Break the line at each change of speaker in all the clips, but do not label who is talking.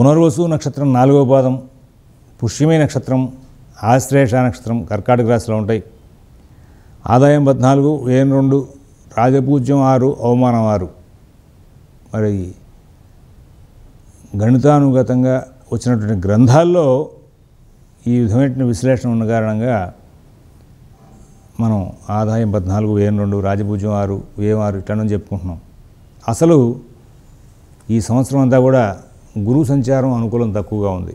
పునర్వసు నక్షత్రం నాలుగవ పాదం పుష్యమే నక్షత్రం ఆశ్రేష నక్షత్రం కర్కాటక రాశిలో ఉంటాయి ఆదాయం పద్నాలుగు వేయం రెండు రాజపూజ్యం ఆరు అవమానం ఆరు మరి గణితానుగతంగా వచ్చినటువంటి గ్రంథాల్లో ఈ విధమైన విశ్లేషణ ఉన్న కారణంగా మనం ఆదాయం పద్నాలుగు వేయం రెండు రాజపూజ్యం ఆరు ఏం ఆరు ఇట్లా చెప్పుకుంటున్నాం అసలు ఈ సంవత్సరం అంతా కూడా గురువు సంచారం అనుకూలం తక్కువగా ఉంది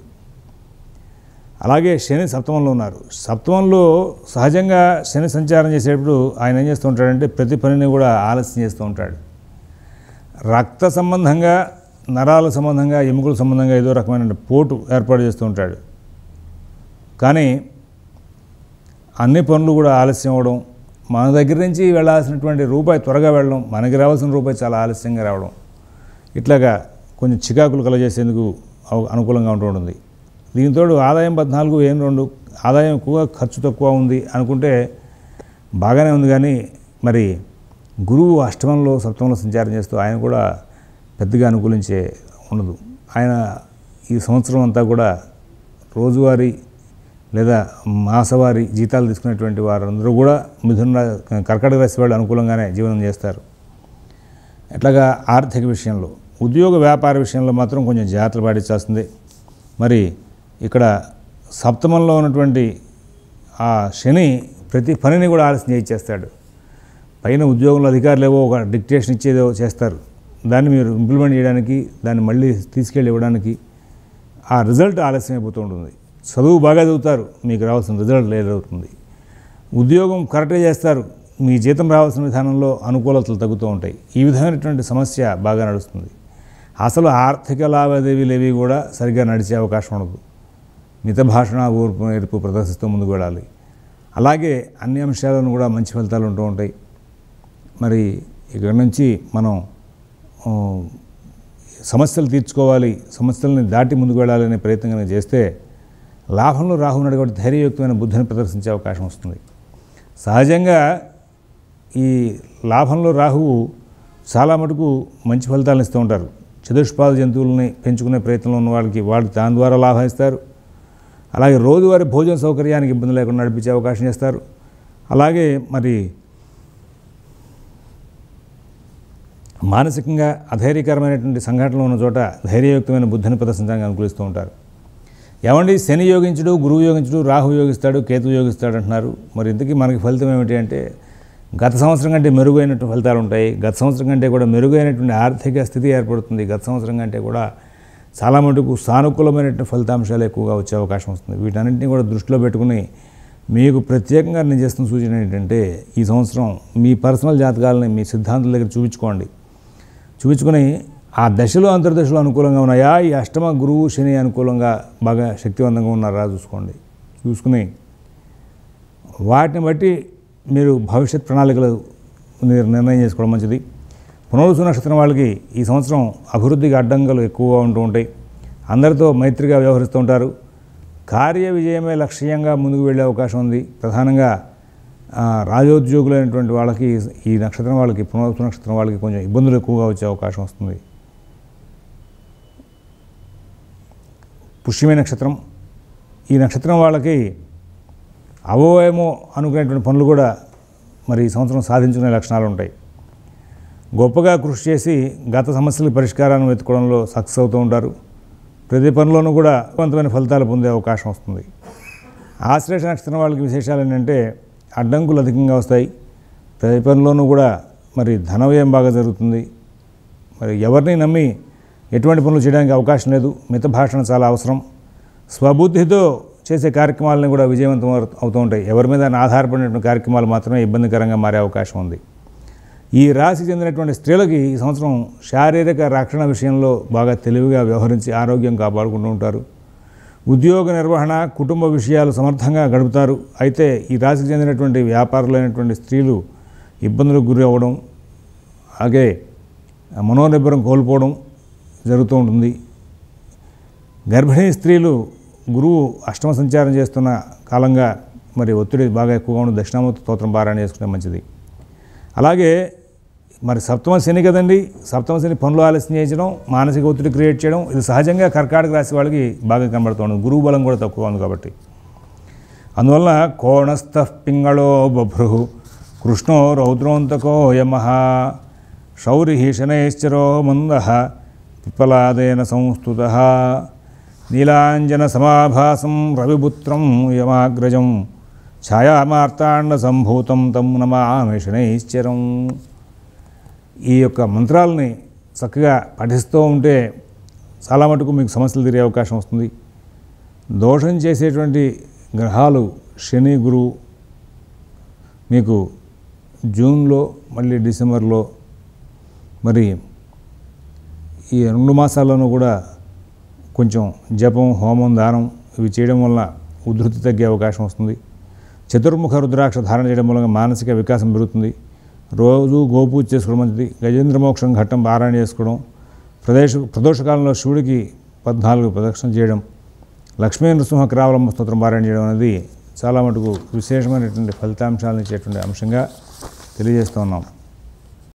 అలాగే శని సప్తమంలో ఉన్నారు సప్తమంలో సహజంగా శని సంచారం చేసేటప్పుడు ఆయన ఏం చేస్తూ ఉంటాడంటే ప్రతి పనిని కూడా ఆలస్యం చేస్తూ ఉంటాడు రక్త సంబంధంగా నరాల సంబంధంగా ఎముకల సంబంధంగా ఏదో రకమైన పోటు ఏర్పాటు చేస్తూ ఉంటాడు కానీ అన్ని పనులు కూడా ఆలస్యం అవ్వడం మన దగ్గర నుంచి వెళ్ళాల్సినటువంటి రూపాయి త్వరగా వెళ్ళడం మనకి రావాల్సిన రూపాయి చాలా ఆలస్యంగా రావడం ఇట్లాగా కొంచెం చికాకులు కలజేసేందుకు అనుకూలంగా ఉంటుంది దీనితో ఆదాయం పద్నాలుగు ఏం రెండు ఆదాయం ఎక్కువ ఖర్చు తక్కువ ఉంది అనుకుంటే బాగానే ఉంది కానీ మరి గురువు అష్టమంలో సప్తమంలో సంచారం చేస్తూ ఆయన కూడా పెద్దగా అనుకూలించే ఉండదు ఆయన ఈ సంవత్సరం అంతా కూడా రోజువారీ లేదా మాసవారి జీతాలు తీసుకునేటువంటి వారందరూ కూడా మిథున కర్కటక రాశి వాళ్ళు అనుకూలంగానే జీవనం చేస్తారు ఎట్లాగా ఆర్థిక విషయంలో ఉద్యోగ వ్యాపార విషయంలో మాత్రం కొంచెం జాగ్రత్తలు పాటించాల్సింది మరి ఇక్కడ సప్తమంలో ఉన్నటువంటి ఆ శని ప్రతి పనిని కూడా ఆలస్యం చేయించేస్తాడు పైన ఉద్యోగంలో అధికారులు ఏవో ఒక డిక్టేషన్ ఇచ్చేదేవో చేస్తారు దాన్ని మీరు ఇంప్లిమెంట్ చేయడానికి దాన్ని మళ్ళీ తీసుకెళ్ళి ఇవ్వడానికి ఆ రిజల్ట్ ఆలస్యం అయిపోతూ ఉంటుంది చదువు బాగా చదువుతారు మీకు రావాల్సిన రిజల్ట్ లేదవుతుంది ఉద్యోగం కరెక్ట్గా చేస్తారు మీ జీతం రావాల్సిన విధానంలో అనుకూలతలు తగ్గుతూ ఉంటాయి ఈ విధమైనటువంటి సమస్య బాగా నడుస్తుంది అసలు ఆర్థిక లావాదేవీలు ఏవి కూడా సరిగ్గా నడిచే అవకాశం ఉండదు మిత భాషణ ఊర్పు నేర్పు ప్రదర్శిస్తూ ముందుకు వెళ్ళాలి అలాగే అన్ని అంశాలను కూడా మంచి ఫలితాలు ఉంటూ ఉంటాయి మరి ఇక్కడ నుంచి మనం సమస్యలు తీర్చుకోవాలి సమస్యలని దాటి ముందుకు వెళ్ళాలనే ప్రయత్నం కనుక చేస్తే లాభంలో రాహు ఉన్నాడు కాబట్టి ధైర్యయుక్తమైన బుద్ధిని ప్రదర్శించే అవకాశం వస్తుంది సహజంగా ఈ లాభంలో రాహువు చాలా మటుకు మంచి ఫలితాలను ఇస్తూ ఉంటారు చతుష్పాద జంతువులని పెంచుకునే ప్రయత్నంలో ఉన్న వాళ్ళకి వాళ్ళు దాని ద్వారా లాభం ఇస్తారు అలాగే రోజువారీ భోజన సౌకర్యానికి ఇబ్బంది లేకుండా నడిపించే అవకాశం ఇస్తారు అలాగే మరి మానసికంగా అధైర్యకరమైనటువంటి సంఘటనలు ఉన్న చోట ధైర్యయుక్తమైన బుద్ధిని ప్రదర్శించడానికి అనుకూలిస్తూ ఉంటారు ఏమండి శని యోగించడు గురువు యోగించడు రాహు యోగిస్తాడు కేతు యోగిస్తాడు అంటున్నారు మరి ఇంతకీ మనకి ఫలితం ఏమిటి అంటే గత సంవత్సరం కంటే మెరుగైనటువంటి ఫలితాలు ఉంటాయి గత సంవత్సరం కంటే కూడా మెరుగైనటువంటి ఆర్థిక స్థితి ఏర్పడుతుంది గత సంవత్సరం కంటే కూడా చాలా మటుకు సానుకూలమైనటువంటి ఫలితాంశాలు ఎక్కువగా వచ్చే అవకాశం వస్తుంది వీటన్నింటినీ కూడా దృష్టిలో పెట్టుకుని మీకు ప్రత్యేకంగా నేను చేస్తున్న సూచన ఏంటంటే ఈ సంవత్సరం మీ పర్సనల్ జాతకాలని మీ సిద్ధాంతం దగ్గర చూపించుకోండి చూపించుకొని ఆ దశలో అంతర్దశలో అనుకూలంగా ఉన్నాయా ఈ అష్టమ గురువు శని అనుకూలంగా బాగా శక్తివంతంగా ఉన్నారా చూసుకోండి చూసుకుని వాటిని బట్టి మీరు భవిష్యత్ ప్రణాళికలు మీరు నిర్ణయం చేసుకోవడం మంచిది పునరుసు నక్షత్రం వాళ్ళకి ఈ సంవత్సరం అభివృద్ధికి అడ్డంకులు ఎక్కువగా ఉంటూ ఉంటాయి అందరితో మైత్రిగా వ్యవహరిస్తూ ఉంటారు కార్య విజయమే లక్ష్యంగా ముందుకు వెళ్ళే అవకాశం ఉంది ప్రధానంగా రాజోద్యోగులైనటువంటి వాళ్ళకి ఈ నక్షత్రం వాళ్ళకి పునరుసు నక్షత్రం వాళ్ళకి కొంచెం ఇబ్బందులు ఎక్కువగా వచ్చే అవకాశం వస్తుంది పుష్యమే నక్షత్రం ఈ నక్షత్రం వాళ్ళకి అవోయేమో అనుకునేటువంటి పనులు కూడా మరి ఈ సంవత్సరం సాధించుకునే లక్షణాలు ఉంటాయి గొప్పగా కృషి చేసి గత సమస్యలకు పరిష్కారాన్ని వెతుకోవడంలో సక్సెస్ అవుతూ ఉంటారు ప్రతి పనిలోనూ కూడా కొంతమైన ఫలితాలు పొందే అవకాశం వస్తుంది ఆశ్లేష నక్షత్రం వాళ్ళకి విశేషాలు ఏంటంటే అడ్డంకులు అధికంగా వస్తాయి ప్రతి పనిలోనూ కూడా మరి ధనవ్యయం బాగా జరుగుతుంది మరి ఎవరిని నమ్మి ఎటువంటి పనులు చేయడానికి అవకాశం లేదు మిత భాషణ చాలా అవసరం స్వబుద్ధితో చేసే కార్యక్రమాలను కూడా విజయవంతం అవుతూ ఉంటాయి ఎవరి మీద ఆధారపడినటువంటి కార్యక్రమాలు మాత్రమే ఇబ్బందికరంగా మారే అవకాశం ఉంది ఈ రాశి చెందినటువంటి స్త్రీలకి ఈ సంవత్సరం శారీరక రక్షణ విషయంలో బాగా తెలివిగా వ్యవహరించి ఆరోగ్యం కాపాడుకుంటూ ఉంటారు ఉద్యోగ నిర్వహణ కుటుంబ విషయాలు సమర్థంగా గడుపుతారు అయితే ఈ రాశికి చెందినటువంటి వ్యాపారులైనటువంటి స్త్రీలు ఇబ్బందులకు గురి అవ్వడం అలాగే మనోనిబ్బరం కోల్పోవడం జరుగుతూ ఉంటుంది గర్భిణీ స్త్రీలు గురువు అష్టమ సంచారం చేస్తున్న కాలంగా మరి ఒత్తిడి బాగా ఎక్కువగా ఉండి దక్షిణామూర్తి స్తోత్రం పారాయణ చేసుకుంటే మంచిది అలాగే మరి సప్తమ శని కదండి సప్తమ శని పనులు ఆలస్యం చేయించడం మానసిక ఒత్తిడి క్రియేట్ చేయడం ఇది సహజంగా కర్కాటక రాశి వాళ్ళకి బాగా కనబడుతుంది గురువు బలం కూడా తక్కువ ఉంది కాబట్టి అందువల్ల కోణస్థ పింగళో బభ్రు కృష్ణో రౌద్రోంతకో యమ శౌరి శనైశ్చరో మంద పిప్పలాదేన సంస్థుత నీలాంజన సమాభాసం రవిపుత్రం యమాగ్రజం సంభూతం తమ్ నమామిషణైశ్చరం ఈ యొక్క మంత్రాలని చక్కగా పఠిస్తూ ఉంటే చాలా మటుకు మీకు సమస్యలు తీరే అవకాశం వస్తుంది దోషం చేసేటువంటి గ్రహాలు శని గురువు మీకు జూన్లో మళ్ళీ డిసెంబర్లో మరి ఈ రెండు మాసాల్లోనూ కూడా కొంచెం జపం హోమం దానం ఇవి చేయడం వల్ల ఉధృతి తగ్గే అవకాశం వస్తుంది చతుర్ముఖ రుద్రాక్ష ధారణ చేయడం వల్ల మానసిక వికాసం పెరుగుతుంది రోజు గోపూజ చేసుకోవడం మంచిది గజేంద్ర మోక్షం ఘట్టం పారాయణ చేసుకోవడం ప్రదేశ ప్రదోషకాలంలో శివుడికి పద్నాలుగు ప్రదక్షిణ చేయడం లక్ష్మీ నృసింహ క్రావలం స్తోత్రం పారాయణ చేయడం అనేది చాలా మటుకు విశేషమైనటువంటి ఫలితాంశాలను ఇచ్చేటువంటి అంశంగా తెలియజేస్తూ ఉన్నాం